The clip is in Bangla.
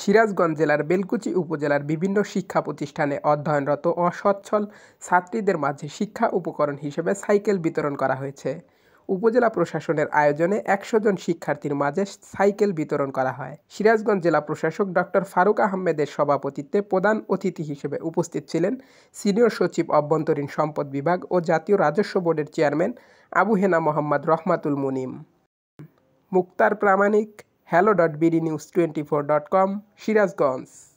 সিরাজগঞ্জ জেলার বেলকুচি উপজেলার বিভিন্ন শিক্ষা প্রতিষ্ঠানে অধ্যয়নরত অসচ্ছল ছাত্রীদের মাঝে শিক্ষা উপকরণ হিসেবে সাইকেল বিতরণ করা হয়েছে উপজেলা প্রশাসনের আয়োজনে একশো জন শিক্ষার্থীর মাঝে সাইকেল বিতরণ করা হয় সিরাজগঞ্জ জেলা প্রশাসক ডক্টর ফারুক আহমেদের সভাপতিত্বে প্রধান অতিথি হিসেবে উপস্থিত ছিলেন সিনিয়র সচিব অভ্যন্তরীণ সম্পদ বিভাগ ও জাতীয় রাজস্ব বোর্ডের chairman Abu Hena Mohammad Rahmatul Munim Muktar Pramanik hello.bdnews24.com, Shirazganj.